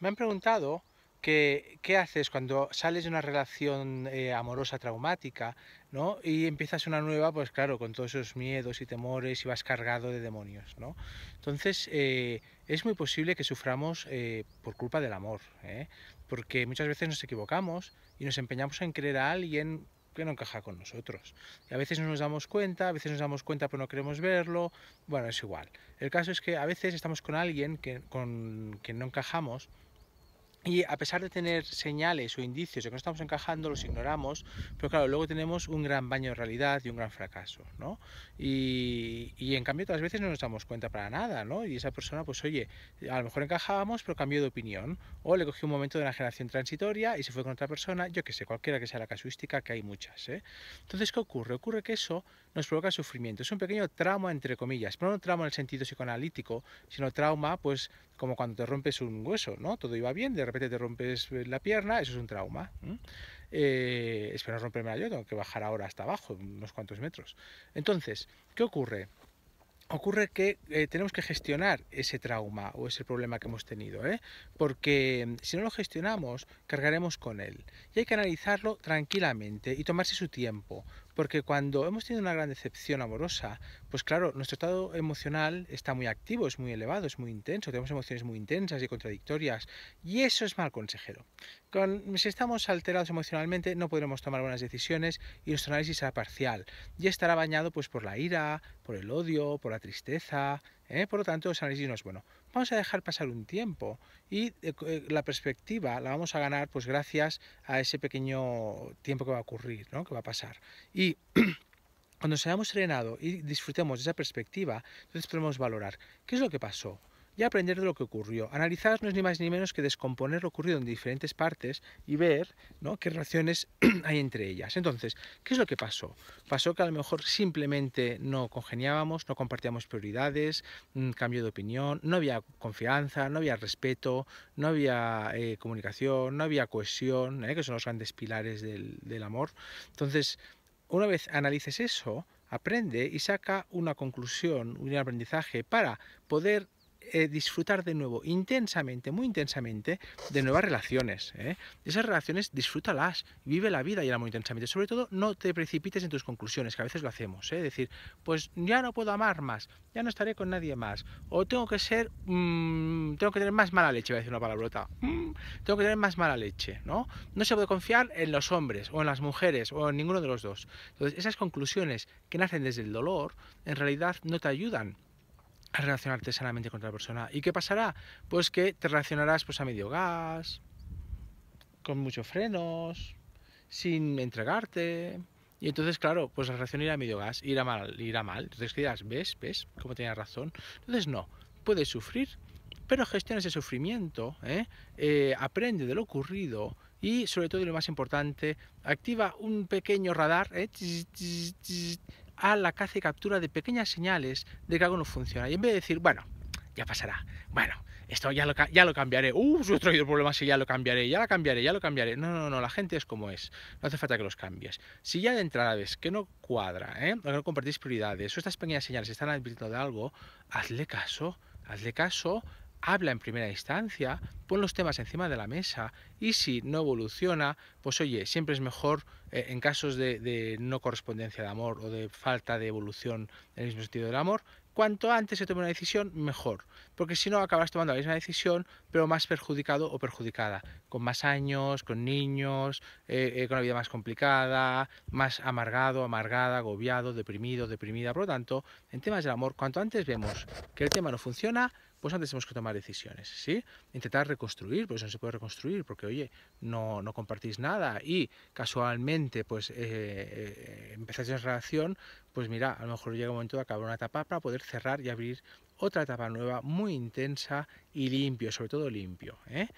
Me han preguntado qué haces cuando sales de una relación eh, amorosa traumática ¿no? y empiezas una nueva, pues claro, con todos esos miedos y temores y vas cargado de demonios. ¿no? Entonces, eh, es muy posible que suframos eh, por culpa del amor, porque muchas veces nos equivocamos y nos empeñamos en creer a alguien que no encaja con nosotros. Y a veces no nos damos cuenta, a veces nos damos cuenta pero no queremos verlo, bueno, es igual. El caso es que a veces estamos con alguien con, que no encajamos y a pesar de tener señales o indicios de que no estamos encajando, los ignoramos, pero claro, luego tenemos un gran baño de realidad y un gran fracaso, ¿no? Y, y en cambio, todas las veces no nos damos cuenta para nada, ¿no? Y esa persona, pues oye, a lo mejor encajábamos, pero cambió de opinión, o le cogió un momento de una generación transitoria y se fue con otra persona, yo que sé, cualquiera que sea la casuística, que hay muchas, ¿eh? Entonces, ¿qué ocurre? Ocurre que eso nos provoca sufrimiento, es un pequeño trauma, entre comillas, pero no trauma en el sentido psicoanalítico, sino trauma, pues, como cuando te rompes un hueso, ¿no? Todo iba bien, de repente te rompes la pierna, eso es un trauma. Eh, espero no romperme yo, tengo que bajar ahora hasta abajo, unos cuantos metros. Entonces, ¿qué ocurre? ocurre que eh, tenemos que gestionar ese trauma o ese problema que hemos tenido, ¿eh? porque mm, si no lo gestionamos, cargaremos con él. Y hay que analizarlo tranquilamente y tomarse su tiempo, porque cuando hemos tenido una gran decepción amorosa, pues claro, nuestro estado emocional está muy activo, es muy elevado, es muy intenso, tenemos emociones muy intensas y contradictorias, y eso es mal consejero. si estamos alterados emocionalmente, no podremos tomar buenas decisiones y nuestro análisis será parcial, y estará bañado pues por la ira, por el odio, por la tristeza, ¿eh? Por lo tanto, ese análisis no es bueno. Vamos a dejar pasar un tiempo y eh, eh, la perspectiva la vamos a ganar pues gracias a ese pequeño tiempo que va a ocurrir, ¿no? que va a pasar. Y cuando seamos serenado y disfrutemos de esa perspectiva, entonces podemos valorar qué es lo que pasó, y aprender de lo que ocurrió. Analizar no es ni más ni menos que descomponer lo ocurrido en diferentes partes y ver ¿no? qué relaciones hay entre ellas. Entonces, ¿qué es lo que pasó? Pasó que a lo mejor simplemente no congeniábamos, no compartíamos prioridades, mm, cambio de opinión, no había confianza, no había respeto, no había eh, comunicación, no había cohesión, ¿eh? que son los grandes pilares del, del amor. Entonces, una vez analices eso, aprende y saca una conclusión, un aprendizaje para poder eh, disfrutar de nuevo intensamente, muy intensamente, de nuevas relaciones. ¿eh? Esas relaciones disfrútalas, vive la vida y muy intensamente. Sobre todo, no te precipites en tus conclusiones, que a veces lo hacemos. ¿eh? Decir, pues ya no puedo amar más, ya no estaré con nadie más, o tengo que ser, mm, tengo que tener más mala leche, voy a decir una palabrota, mm, tengo que tener más mala leche, ¿no? No se puede confiar en los hombres, o en las mujeres, o en ninguno de los dos. Entonces, esas conclusiones que nacen desde el dolor, en realidad no te ayudan a relacionarte sanamente con otra persona. ¿Y qué pasará? Pues que te relacionarás pues, a medio gas, con muchos frenos, sin entregarte. Y entonces, claro, pues la relación irá a medio gas, irá mal, irá mal. Entonces dirás, ¿ves? ¿Ves? Como tenía razón. Entonces no, puedes sufrir, pero gestiona ese sufrimiento, ¿eh? eh, aprende de lo ocurrido y sobre todo y lo más importante, activa un pequeño radar ¿eh? a la caza y captura de pequeñas señales de que algo no funciona. Y en vez de decir, bueno, ya pasará, bueno, esto ya lo, ya lo cambiaré, uh, he traído problemas ya lo cambiaré, ya lo cambiaré, ya lo cambiaré. No, no, no, la gente es como es, no hace falta que los cambies. Si ya de entrada ves que no cuadra, ¿eh? o que no compartís prioridades, o estas pequeñas señales están advirtiendo de algo, hazle caso, hazle caso, habla en primera instancia, pon los temas encima de la mesa y si no evoluciona, pues oye, siempre es mejor eh, en casos de, no correspondencia de amor o de falta de evolución en el mismo sentido del amor, cuanto antes se tome una decisión, mejor, porque si no acabas tomando la misma decisión, pero más perjudicado o perjudicada, con más años, con niños, eh, eh, con una vida más complicada, más amargado, amargada, agobiado, deprimido, deprimida. Por lo tanto, en temas del amor, cuanto antes vemos que el tema no funciona, pues antes tenemos que tomar decisiones, ¿sí? Intentar reconstruir, pues no se puede reconstruir porque, oye, no, no compartís nada y casualmente, pues eh, eh, empezáis una relación, pues mira, a lo mejor llega un momento de acabar una etapa para poder cerrar y abrir otra etapa nueva, muy intensa y limpio, sobre todo limpio, ¿eh?